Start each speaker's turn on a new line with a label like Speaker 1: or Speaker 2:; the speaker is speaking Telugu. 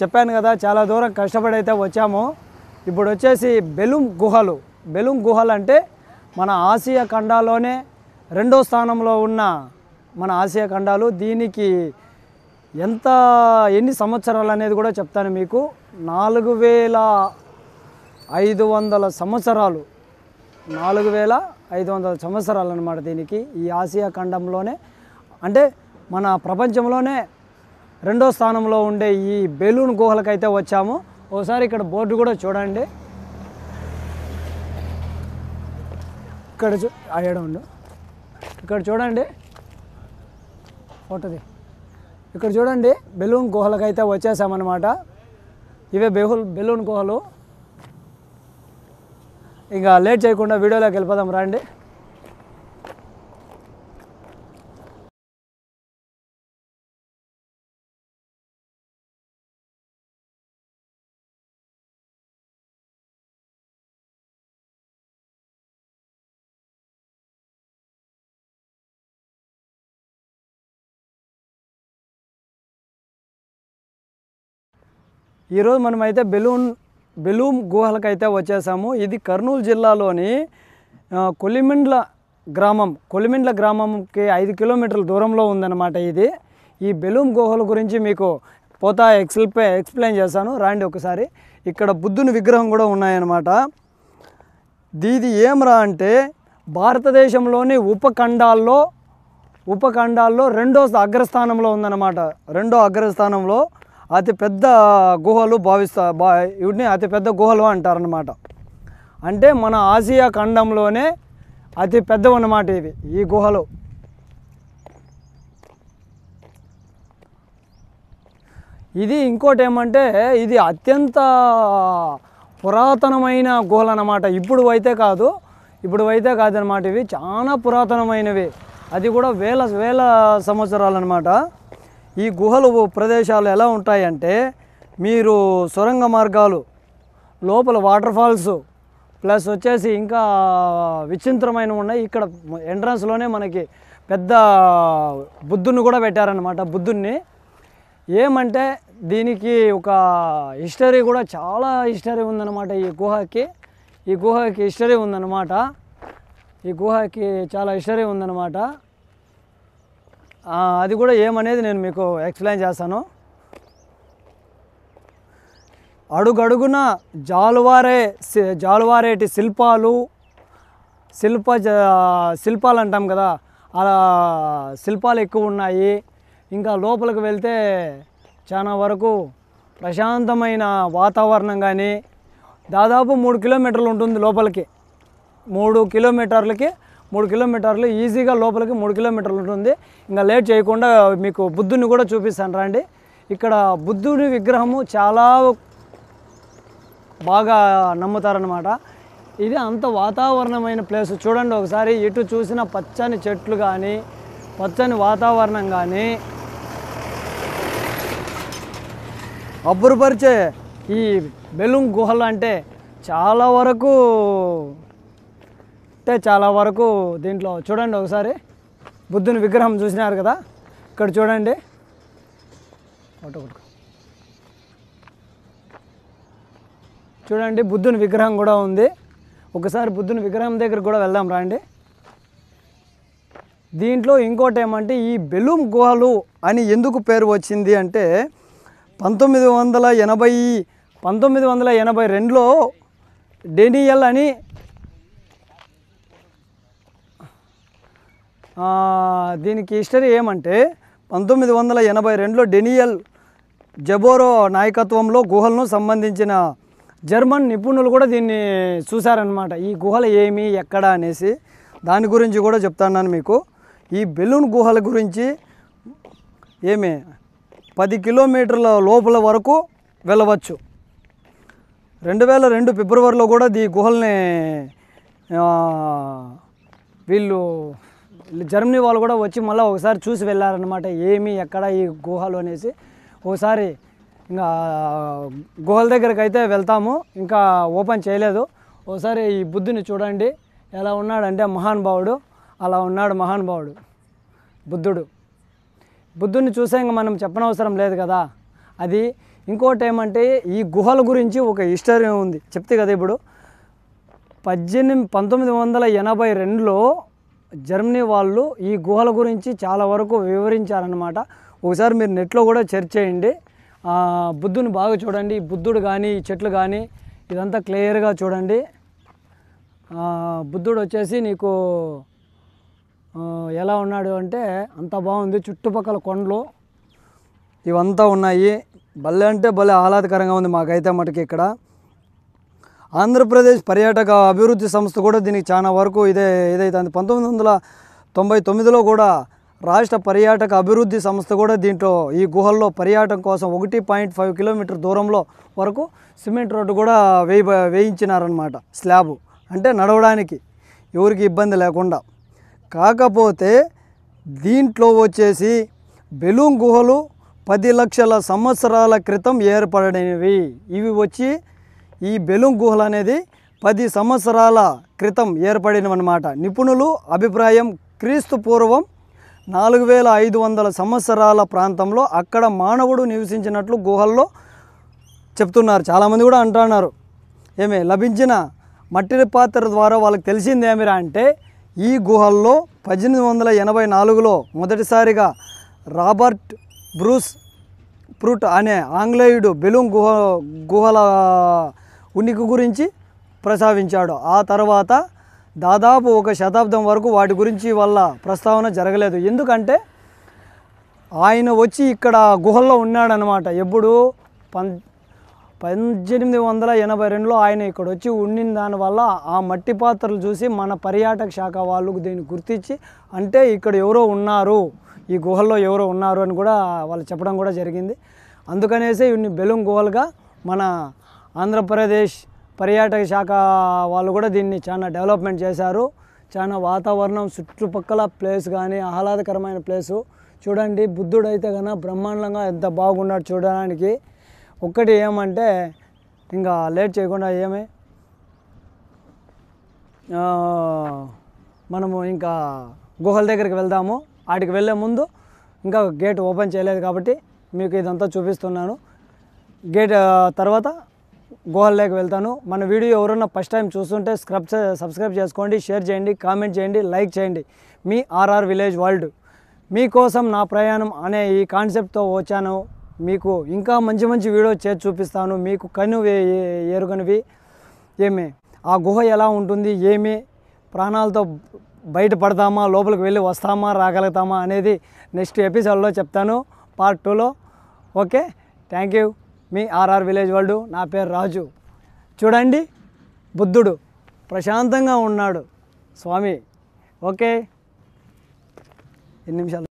Speaker 1: చెప్పాను కదా చాలా దూరం కష్టపడి అయితే వచ్చాము ఇప్పుడు వచ్చేసి బెలూమ్ గుహలు బెలూమ్ గుహలు అంటే మన ఆసియా ఖండాలోనే రెండో స్థానంలో ఉన్న మన ఆసియా ఖండాలు దీనికి ఎంత ఎన్ని సంవత్సరాలు అనేది కూడా చెప్తాను మీకు నాలుగు వేల ఐదు వందల సంవత్సరాలు నాలుగు వేల ఐదు వందల సంవత్సరాలు అనమాట దీనికి ఈ ఆసియా ఖండంలోనే అంటే మన ప్రపంచంలోనే రెండో స్థానంలో ఉండే ఈ బెలూన్ గుహలకైతే వచ్చాము ఒకసారి ఇక్కడ బోర్డు కూడా చూడండి ఇక్కడ చూ ఉండు ఇక్కడ చూడండి ఫోటోది ఇక్కడ చూడండి బెలూన్ గుహలకైతే వచ్చేసామన్నమాట ఇవే బెహుల్ బెలూన్ గుహలు ఇంకా లేట్ చేయకుండా వీడియోలోకి వెళ్ళిపోదాం రండి ఈరోజు మనమైతే బెలూన్ బెలూమ్ గుహలకైతే వచ్చేసాము ఇది కర్నూలు జిల్లాలోని కొలిమిండ్ల గ్రామం కొలిమిండ్ల గ్రామంకి ఐదు కిలోమీటర్ల దూరంలో ఉందన్నమాట ఇది ఈ బెలూమ్ గుహల గురించి మీకు పోతా ఎక్స్పే ఎక్స్ప్లెయిన్ చేశాను రాండి ఒకసారి ఇక్కడ బుద్ధుని విగ్రహం కూడా ఉన్నాయన్నమాట దీది ఏమరా అంటే భారతదేశంలోని ఉపఖండాల్లో ఉపఖండాల్లో రెండో అగ్రస్థానంలో ఉందన్నమాట రెండో అగ్రస్థానంలో అతిపెద్ద గుహలు భావిస్తా బా వీటిని అతిపెద్ద గుహలు అంటారనమాట అంటే మన ఆసియా ఖండంలోనే అతి అన్నమాట ఇవి ఈ గుహలు ఇది ఇంకోటి ఏమంటే ఇది అత్యంత పురాతనమైన గుహలు అన్నమాట ఇప్పుడు అయితే కాదు ఇప్పుడు అయితే కాదనమాట ఇవి చాలా పురాతనమైనవి అది కూడా వేల వేల సంవత్సరాలు అనమాట ఈ గుహలు ప్రదేశాలు ఎలా ఉంటాయంటే మీరు సొరంగ మార్గాలు లోపల వాటర్ ఫాల్స్ ప్లస్ వచ్చేసి ఇంకా విచిత్రమైన ఉన్నాయి ఇక్కడ ఎంట్రన్స్లోనే మనకి పెద్ద బుద్ధుని కూడా పెట్టారనమాట బుద్ధుణ్ణి ఏమంటే దీనికి ఒక హిస్టరీ కూడా చాలా హిస్టరీ ఉందన్నమాట ఈ గుహకి ఈ గుహకి హిస్టరీ ఉందన్నమాట ఈ గుహకి చాలా హిస్టరీ ఉందన్నమాట అది కూడా ఏమనేది నేను మీకు ఎక్స్ప్లెయిన్ చేస్తాను అడుగడుగున జాలువారే జాలువారేటి శిల్పాలు శిల్ప శిల్పాలు అంటాం కదా అలా శిల్పాలు ఎక్కువ ఉన్నాయి ఇంకా లోపలికి వెళ్తే చాలా వరకు ప్రశాంతమైన వాతావరణం కానీ దాదాపు మూడు కిలోమీటర్లు ఉంటుంది లోపలికి మూడు కిలోమీటర్లకి మూడు కిలోమీటర్లు ఈజీగా లోపలికి మూడు కిలోమీటర్లు ఉంటుంది ఇంకా లేట్ చేయకుండా మీకు బుద్ధుని కూడా చూపిస్తాను రండి ఇక్కడ బుద్ధుని విగ్రహము చాలా బాగా నమ్ముతారనమాట ఇది అంత వాతావరణమైన ప్లేస్ చూడండి ఒకసారి ఎటు చూసిన పచ్చని చెట్లు కానీ పచ్చని వాతావరణం కానీ అబ్బురుపరిచే ఈ బెలూన్ గుహలు అంటే చాలా వరకు అంటే చాలా వరకు దీంట్లో చూడండి ఒకసారి బుద్ధుని విగ్రహం చూసినారు కదా ఇక్కడ చూడండి చూడండి బుద్ధుని విగ్రహం కూడా ఉంది ఒకసారి బుద్ధుని విగ్రహం దగ్గర కూడా వెళ్దాం రాండి దీంట్లో ఇంకోటి ఏమంటే ఈ బెలూమ్ గుహలు అని ఎందుకు పేరు వచ్చింది అంటే పంతొమ్మిది వందల ఎనభై పంతొమ్మిది వందల ఎనభై రెండులో డెనియల్ అని దీనికి హిస్టరీ ఏమంటే పంతొమ్మిది వందల ఎనభై రెండులో డెనియల్ జబోరో నాయకత్వంలో గుహలను సంబంధించిన జర్మన్ నిపుణులు కూడా దీన్ని చూశారనమాట ఈ గుహలు ఏమి ఎక్కడ అనేసి దాని గురించి కూడా చెప్తాను మీకు ఈ బెలూన్ గుహల గురించి ఏమి పది కిలోమీటర్ల లోపల వరకు వెళ్ళవచ్చు రెండు వేల రెండు ఫిబ్రవరిలో కూడా ఈ గుహల్ని వీళ్ళు జర్మనీ వాళ్ళు కూడా వచ్చి మళ్ళీ ఒకసారి చూసి వెళ్ళారనమాట ఏమి ఎక్కడ ఈ గుహలు అనేసి ఒకసారి ఇంకా గుహల దగ్గరికి అయితే వెళ్తాము ఇంకా ఓపెన్ చేయలేదు ఒకసారి ఈ బుద్ధుని చూడండి ఎలా ఉన్నాడంటే మహానుభావుడు అలా ఉన్నాడు మహానుభావుడు బుద్ధుడు బుద్ధుడిని చూసే ఇంకా మనం చెప్పనవసరం లేదు కదా అది ఇంకోటి ఏమంటే ఈ గుహల గురించి ఒక హిస్టరీ ఉంది చెప్తే కదా ఇప్పుడు పద్దెనిమిది పంతొమ్మిది వందల ఎనభై రెండులో జర్మనీ వాళ్ళు ఈ గుహల గురించి చాలా వరకు వివరించారనమాట ఒకసారి మీరు నెట్లో కూడా సెర్చ్ చేయండి బుద్ధుని బాగా చూడండి బుద్ధుడు కానీ చెట్లు కానీ ఇదంతా క్లియర్గా చూడండి బుద్ధుడు వచ్చేసి నీకు ఎలా ఉన్నాడు అంటే అంత బాగుంది చుట్టుపక్కల కొండలు ఇవంతా ఉన్నాయి భలే అంటే భలే ఆహ్లాదకరంగా ఉంది మాకైతే మటుకు ఇక్కడ ఆంధ్రప్రదేశ్ పర్యాటక అభివృద్ధి సంస్థ కూడా దీనికి చాలా వరకు ఇదే ఇదైతుంది పంతొమ్మిది వందల తొంభై తొమ్మిదిలో కూడా రాష్ట్ర పర్యాటక అభివృద్ధి సంస్థ కూడా దీంట్లో ఈ గుహల్లో పర్యాటకం కోసం ఒకటి పాయింట్ ఫైవ్ కిలోమీటర్ దూరంలో వరకు సిమెంట్ రోడ్డు కూడా వేయి వేయించినారనమాట స్లాబు అంటే నడవడానికి ఎవరికి ఇబ్బంది లేకుండా కాకపోతే దీంట్లో వచ్చేసి బెలూన్ గుహలు పది లక్షల సంవత్సరాల క్రితం ఏర్పడినవి ఇవి వచ్చి ఈ బెలూన్ గుహలు అనేది పది సంవత్సరాల క్రితం ఏర్పడినవన్నమాట నిపుణులు అభిప్రాయం క్రీస్తు పూర్వం నాలుగు వేల ఐదు వందల సంవత్సరాల ప్రాంతంలో అక్కడ మానవుడు నివసించినట్లు గుహల్లో చెప్తున్నారు చాలామంది కూడా అంటున్నారు ఏమే లభించిన మట్టి పాత్ర ద్వారా వాళ్ళకి ఏమిరా అంటే ఈ గుహల్లో పద్దెనిమిది వందల ఎనభై నాలుగులో మొదటిసారిగా రాబర్ట్ బ్రూస్ ప్రూట్ అనే ఆంగ్లేయుడు బెలూన్ గుహ గుహల ఉనికి గురించి ప్రస్తావించాడు ఆ తర్వాత దాదాపు ఒక శతాబ్దం వరకు వాటి గురించి వాళ్ళ ప్రస్తావన జరగలేదు ఎందుకంటే ఆయన వచ్చి ఇక్కడ గుహల్లో ఉన్నాడనమాట ఎప్పుడు పం పద్దెనిమిది వందల ఎనభై రెండులో ఆయన ఇక్కడ వచ్చి ఉండిన దానివల్ల ఆ మట్టి పాత్రలు చూసి మన పర్యాటక శాఖ వాళ్ళు దీన్ని గుర్తించి అంటే ఇక్కడ ఎవరో ఉన్నారు ఈ గుహల్లో ఎవరో ఉన్నారు అని కూడా వాళ్ళు చెప్పడం కూడా జరిగింది అందుకనేసి ఇన్ని బెలూన్ గుహలుగా మన ఆంధ్రప్రదేశ్ పర్యాటక శాఖ వాళ్ళు కూడా దీన్ని చాలా డెవలప్మెంట్ చేశారు చాలా వాతావరణం చుట్టుపక్కల ప్లేస్ కానీ ఆహ్లాదకరమైన ప్లేసు చూడండి బుద్ధుడు అయితే కన్నా బ్రహ్మాండంగా ఎంత బాగున్నాడు చూడడానికి ఒక్కటి ఏమంటే ఇంకా లేట్ చేయకుండా ఏమే మనము ఇంకా గుహల దగ్గరికి వెళ్దాము వాటికి వెళ్ళే ముందు ఇంకా గేట్ ఓపెన్ చేయలేదు కాబట్టి మీకు ఇదంతా చూపిస్తున్నాను గేట్ తర్వాత గుహల్లోకి వెళ్తాను మన వీడియో ఎవరన్నా ఫస్ట్ టైం చూస్తుంటే స్క్రబ్ సబ్స్క్రైబ్ చేసుకోండి షేర్ చేయండి కామెంట్ చేయండి లైక్ చేయండి మీ ఆర్ఆర్ విలేజ్ వరల్డ్ మీకోసం నా ప్రయాణం అనే ఈ కాన్సెప్ట్తో వచ్చాను మీకు ఇంకా మంచి మంచి వీడియో చేసి చూపిస్తాను మీకు కను ఎరుగనివి ఏమి ఆ గుహ ఎలా ఉంటుంది ఏమి ప్రాణాలతో బయటపడతామా లోపలికి వెళ్ళి వస్తామా రాగలుగుతామా అనేది నెక్స్ట్ ఎపిసోడ్లో చెప్తాను పార్ట్ టూలో ఓకే థ్యాంక్ యూ మీ ఆర్ఆర్ విలేజ్ వాళ్ళు నా పేరు రాజు చూడండి బుద్ధుడు ప్రశాంతంగా ఉన్నాడు స్వామి ఓకే ఎన్ని నిమిషాలు